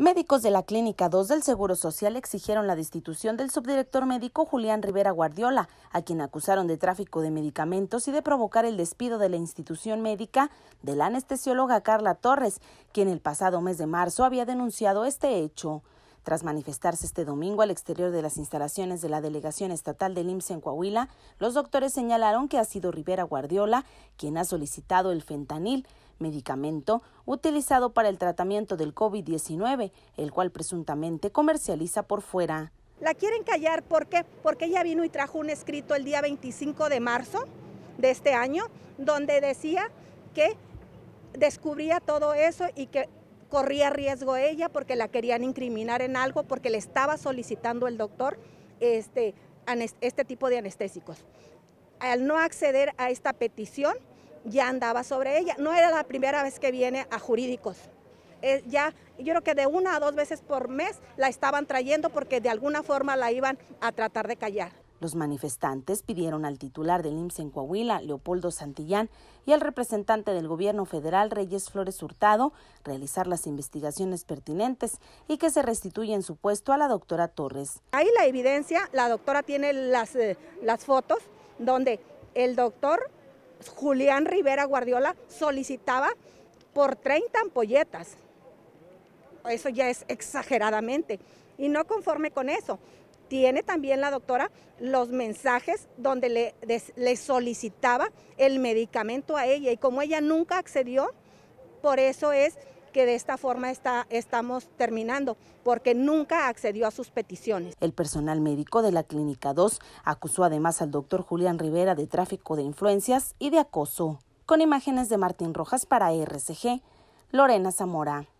Médicos de la Clínica 2 del Seguro Social exigieron la destitución del subdirector médico Julián Rivera Guardiola, a quien acusaron de tráfico de medicamentos y de provocar el despido de la institución médica de la anestesióloga Carla Torres, quien el pasado mes de marzo había denunciado este hecho. Tras manifestarse este domingo al exterior de las instalaciones de la Delegación Estatal del IMSS en Coahuila, los doctores señalaron que ha sido Rivera Guardiola quien ha solicitado el fentanil, medicamento utilizado para el tratamiento del COVID-19, el cual presuntamente comercializa por fuera. La quieren callar, Porque ella vino y trajo un escrito el día 25 de marzo de este año, donde decía que descubría todo eso y que corría riesgo ella porque la querían incriminar en algo, porque le estaba solicitando el doctor este, este tipo de anestésicos. Al no acceder a esta petición, ya andaba sobre ella. No era la primera vez que viene a jurídicos. Eh, ya, yo creo que de una a dos veces por mes la estaban trayendo porque de alguna forma la iban a tratar de callar. Los manifestantes pidieron al titular del IMSS en Coahuila, Leopoldo Santillán, y al representante del gobierno federal, Reyes Flores Hurtado, realizar las investigaciones pertinentes y que se restituya en su puesto a la doctora Torres. Ahí la evidencia, la doctora tiene las, eh, las fotos donde el doctor Julián Rivera Guardiola solicitaba por 30 ampolletas. Eso ya es exageradamente. Y no conforme con eso, tiene también la doctora los mensajes donde le, le, solicitaba el medicamento a ella y como ella nunca accedió, por eso es que de esta forma estamos terminando, porque nunca accedió a sus peticiones. El personal médico de la Clínica 2 acusó además al doctor Julián Rivera de tráfico de influencias y de acoso. Con imágenes de Martín Rojas para RCG, Lorena Zamora.